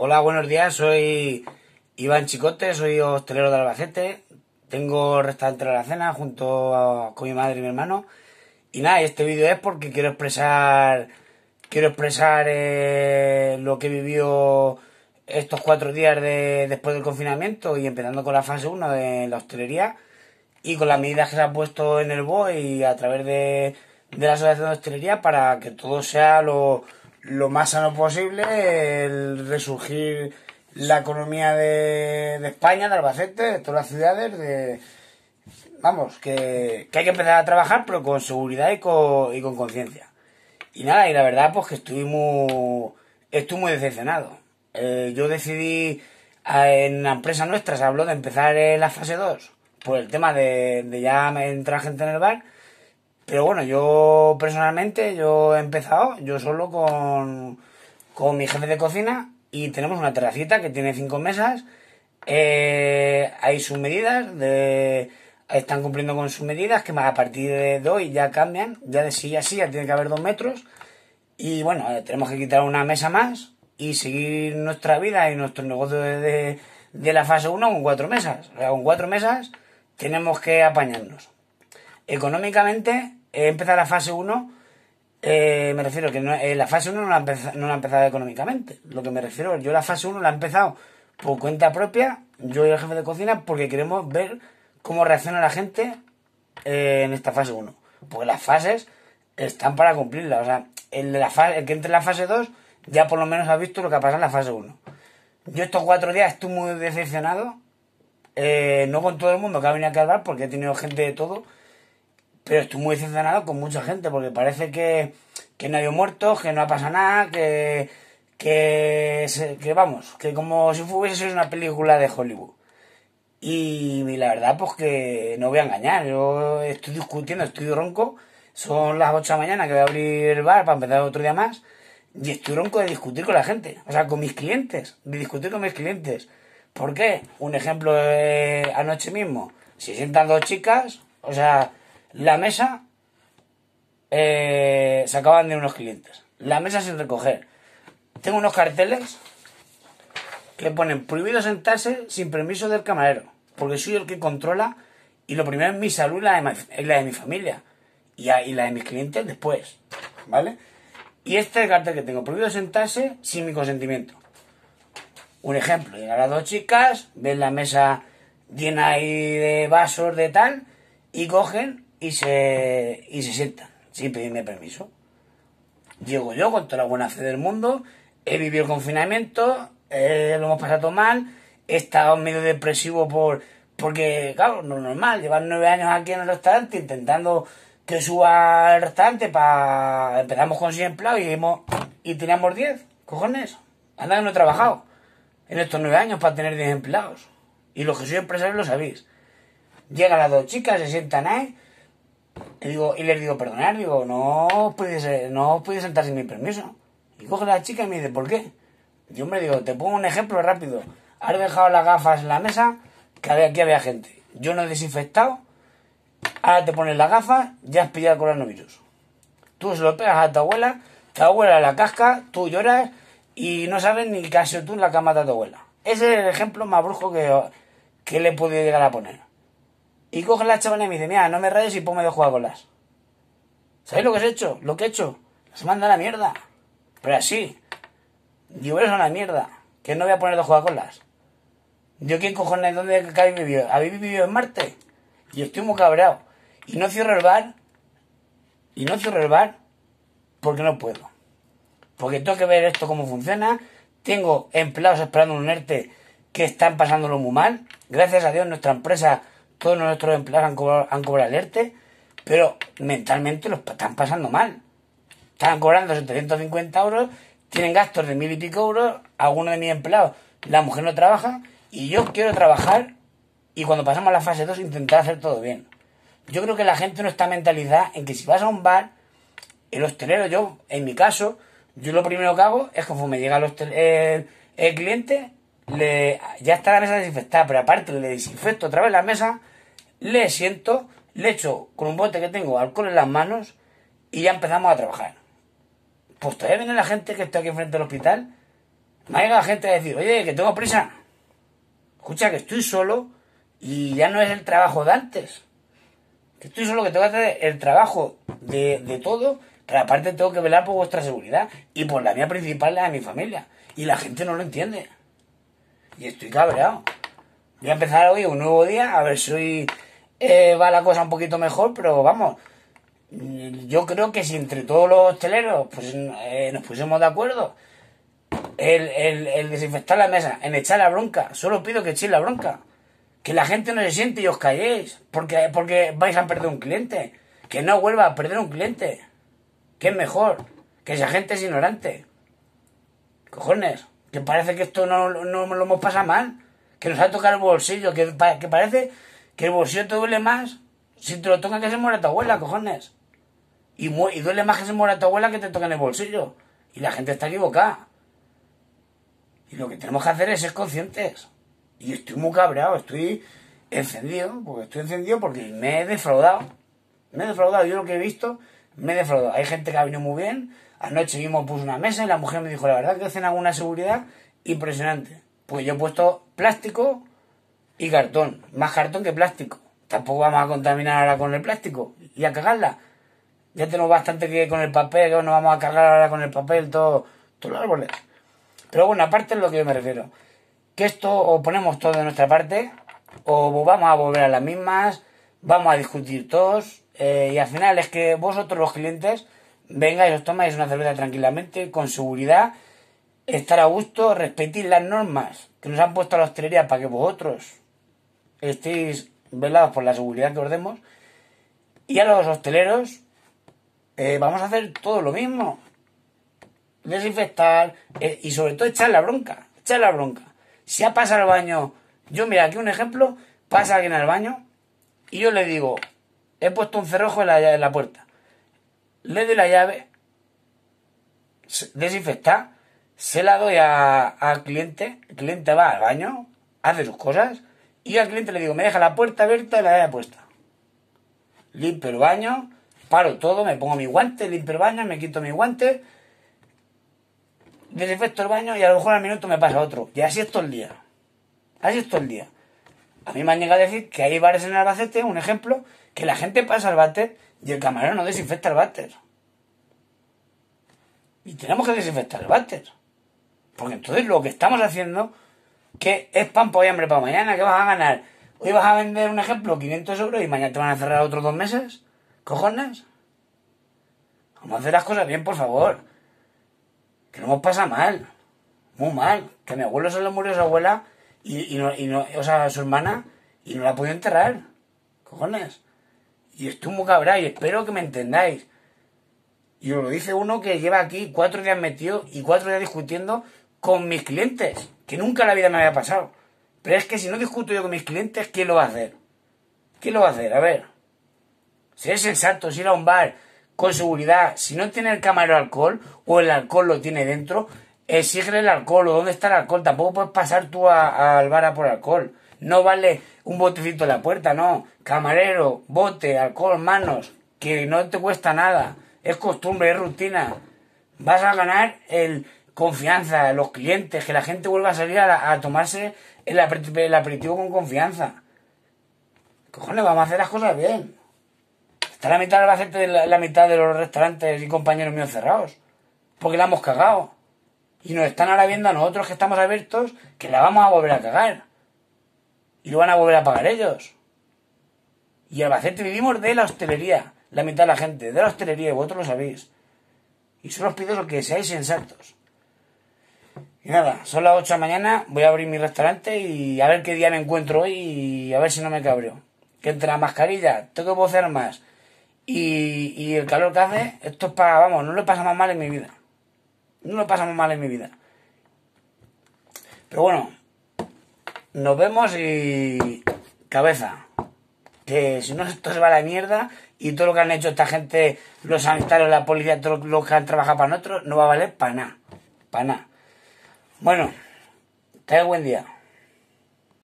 Hola, buenos días. Soy Iván Chicote, soy hostelero de Albacete. Tengo restaurante de la cena junto con mi madre y mi hermano. Y nada, este vídeo es porque quiero expresar quiero expresar eh, lo que vivió estos cuatro días de, después del confinamiento y empezando con la fase 1 de la hostelería y con las medidas que se han puesto en el BOE y a través de la Asociación de Hostelería para que todo sea lo, lo más sano posible, el resurgir la economía de, España, de Albacete, de todas las ciudades, de, vamos, que, hay que empezar a trabajar, pero con seguridad y con, y conciencia. Y nada, y la verdad, pues que estuve muy, decepcionado. Eh, yo decidí, eh, en la empresa nuestra se habló de empezar en eh, la fase 2, por el tema de, de ya entrar gente en el bar, pero bueno, yo personalmente, yo he empezado yo solo con, mi jefe de cocina y tenemos una terracita que tiene cinco mesas. Eh, hay sus medidas, están cumpliendo con sus medidas, que más a partir de hoy ya cambian, ya de sí a sí, ya tiene que haber dos metros. Y bueno, eh, tenemos que quitar una mesa más y seguir nuestra vida y nuestro negocio de, la fase 1 con cuatro mesas. con cuatro mesas tenemos que apañarnos. Económicamente he empezado la fase 1, eh, me refiero que no, eh, la fase 1 no la, ha empezado, económicamente. Lo que me refiero, yo la fase 1 la he empezado por cuenta propia, yo y el jefe de cocina, porque queremos ver cómo reacciona la gente eh, en esta fase 1. Porque las fases están para cumplirlas. O sea, el, de la el que entre en la fase 2 ya por lo menos ha visto lo que ha pasado en la fase 1. Yo estos cuatro días estuve muy decepcionado. no con todo el mundo que ha venido a calvar, porque he tenido gente de todo pero estoy muy decepcionado con mucha gente porque parece que, que no hay muertos, que no ha pasado nada, que, que, vamos, que como si fuese una película de Hollywood. Y, la verdad, pues que no voy a engañar, yo estoy discutiendo, estoy ronco, son las 8 de la mañana que voy a abrir el bar para empezar otro día más, y estoy ronco de discutir con la gente, o sea, con mis clientes, de discutir con mis clientes. ¿Por qué? Un ejemplo, eh, anoche mismo, si sientan dos chicas, o sea, la mesa eh, se acaban de unos clientes. La mesa sin recoger. Tengo unos carteles que ponen prohibido sentarse sin permiso del camarero, porque soy el que controla y lo primero es mi salud y la de mi, familia y, la de mis clientes después, ¿vale? Y este cartel que tengo, prohibido sentarse sin mi consentimiento. Un ejemplo, llegan las dos chicas, ven la mesa llena ahí de vasos de tal y cogen y se, y se sientan, sin pedirme permiso. Llego yo con toda la buena fe del mundo, he vivido el confinamiento, eh, lo hemos pasado mal, he estado medio depresivo por porque, claro, no es normal, llevar nueve años aquí en el restaurante intentando que suba el restaurante para... Empezamos con 100 empleados y, y teníamos 10, cojones. Anda que no he trabajado en estos nueve años para tener 10 empleados. Y los que soy empresario lo sabéis. Llegan las dos chicas, se sientan ahí y, digo, y les digo, perdonad, digo, no os podéis, no sentar sin mi permiso. Y coge la chica y me dice, ¿por qué? Yo, me digo, te pongo un ejemplo rápido. Has dejado las gafas en la mesa, que aquí había gente. Yo no he desinfectado, ahora te pones las gafas, ya has pillado el coronavirus. Tú se lo pegas a tu abuela, tu abuela la casca, tú lloras y no sabes ni qué has tú en la cama de tu abuela. Ese es el ejemplo más brujo que, que le he podido llegar a poner. Y coge la chavala y me dice, mira, no me rayes y ponme dos las ¿Sabéis lo que he hecho? Lo que he hecho. Se manda a la mierda. Pero así. yo eres una mierda. Que no voy a poner dos las Yo, ¿quién cojones? ¿Dónde habéis vivido? ¿Habéis vivido en Marte? Y estoy muy cabreado. Y no cierro el bar. Y no cierro el bar porque no puedo. Porque tengo que ver esto cómo funciona. Tengo empleados esperando un ERTE que están pasándolo muy mal. Gracias a Dios nuestra empresa todos nuestros empleados han cobrado, han pero mentalmente los están pasando mal. Están cobrando 750 euros, tienen gastos de mil y pico euros, algunos de mis empleados, la mujer no trabaja, y yo quiero trabajar y cuando pasamos a la fase 2 intentar hacer todo bien. Yo creo que la gente no está mentalizada en que si vas a un bar, el hostelero, yo, en mi caso, yo lo primero que hago es me llega el, el cliente, ya está la mesa desinfectada, pero aparte le desinfecto otra vez la mesa, le siento, le echo con un bote que tengo alcohol en las manos y ya empezamos a trabajar. Pues todavía viene la gente que está aquí enfrente del hospital, me ha llegado gente a decir, oye, que tengo prisa. Escucha, que estoy solo y ya no es el trabajo de antes. Que estoy solo, que tengo que hacer el trabajo de, de todo, pero aparte tengo que velar por vuestra seguridad y por la mía principal, la de mi familia. Y la gente no lo entiende y estoy cabreado. Voy a empezar hoy un nuevo día, a ver si eh, va la cosa un poquito mejor, pero vamos, yo creo que si entre todos los hosteleros pues, eh, nos pusimos de acuerdo, el, desinfectar la mesa, en echar la bronca, solo pido que echéis la bronca. Que la gente no se siente y os calléis, porque, porque vais a perder un cliente. Que no vuelva a perder un cliente. Que es mejor. Que esa gente es ignorante. Cojones que parece que esto no, lo hemos pasado mal, que nos ha tocado el bolsillo, que, parece que el bolsillo te duele más si te lo tocan que se muera tu abuela, cojones. Y, duele más que se muera tu abuela que te tocan el bolsillo. Y la gente está equivocada. Y lo que tenemos que hacer es ser conscientes. Y estoy muy cabreado, estoy encendido, porque estoy encendido porque me he defraudado. Me he defraudado. Yo lo que he visto me defraudó. Hay gente que ha venido muy bien. Anoche mismo puse una mesa y la mujer me dijo, la verdad que hacen alguna seguridad impresionante. Pues yo he puesto plástico y cartón. Más cartón que plástico. Tampoco vamos a contaminar ahora con el plástico y a cagarla. Ya tenemos bastante que con el papel, que nos vamos a cargar ahora con el papel, todo, todos los árboles. Pero bueno, aparte es lo que yo me refiero. Que esto o ponemos todo de nuestra parte, o vamos a volver a las mismas, vamos a discutir todos, eh, y al final es que vosotros los clientes vengáis, os tomáis una cerveza tranquilamente, con seguridad, estar a gusto, respetar las normas que nos han puesto a la hostelería para que vosotros estéis velados por la seguridad que os demos. Y a los hosteleros eh, vamos a hacer todo lo mismo. Desinfectar eh, y sobre todo echar la bronca, echar la bronca. Si ha pasado al baño, yo mira aquí un ejemplo, pasa alguien al baño y yo le digo, He puesto un cerrojo en la, en la puerta. Le doy la llave desinfecta, se la doy al cliente, el cliente va al baño, hace sus cosas, y al cliente le digo, me deja la puerta abierta y la llave puesta. Limpio el baño, paro todo, me pongo mi guante, limpio el baño, me quito mi guante, desinfecto el baño y a lo mejor al minuto me pasa otro. Y así es todo el día. Así es todo el día. A mí me han llegado a decir que hay bares en el Albacete, un ejemplo, que la gente pasa al váter y el camarero no desinfecta el váter. Y tenemos que desinfectar el váter. Porque entonces lo que estamos haciendo, que es pan por hambre para mañana, que vas a ganar. Hoy vas a vender, un ejemplo, 500 euros y mañana te van a cerrar otros dos meses. ¿Cojones? Vamos a hacer las cosas bien, por favor. Que no nos pasa mal. Muy mal. Que mi abuelo se le murió a su abuela y, no, o sea, a su hermana y no la podido enterrar. ¿Cojones? Y estoy muy cabrón y espero que me entendáis. Y os lo dice uno que lleva aquí cuatro días metido y cuatro días discutiendo con mis clientes, que nunca en la vida me había pasado. Pero es que si no discuto yo con mis clientes, ¿quién lo va a hacer? ¿Quién lo va a hacer? A ver. Si es sensato, si ir a un bar con seguridad, si no tiene el camarero alcohol o el alcohol lo tiene dentro, exige el alcohol o dónde está el alcohol. Tampoco puedes pasar tú al bar a por alcohol. No vale un botecito en la puerta, no. Camarero, bote, alcohol, manos, que no te cuesta nada. Es costumbre, es rutina. Vas a ganar el confianza, los clientes, que la gente vuelva a salir a, tomarse el, aperitivo con confianza. Cojones, vamos a hacer las cosas bien. Está la mitad de la, la mitad de los restaurantes y compañeros míos cerrados. Porque la hemos cagado. Y nos están ahora viendo a nosotros que estamos abiertos que la vamos a volver a cagar. Y lo van a volver a pagar ellos. Y Albacete vivimos de la hostelería, la mitad de la gente, de la hostelería, y vosotros lo sabéis. Y solo os pido lo que seáis sensatos. Y nada, son las 8 de la mañana, voy a abrir mi restaurante y a ver qué día me encuentro hoy y a ver si no me cabreo. Que entre la mascarilla, tengo que bocear más y, y el calor que hace, esto es para, vamos, no lo pasamos mal en mi vida. No lo pasamos mal en mi vida. Pero bueno, nos vemos y cabeza. Que si no, esto se va a la mierda y todo lo que han hecho esta gente, los sanitarios, la policía, todos lo que han trabajado para nosotros, no va a valer para nada. Para nada. Bueno, tenga buen día.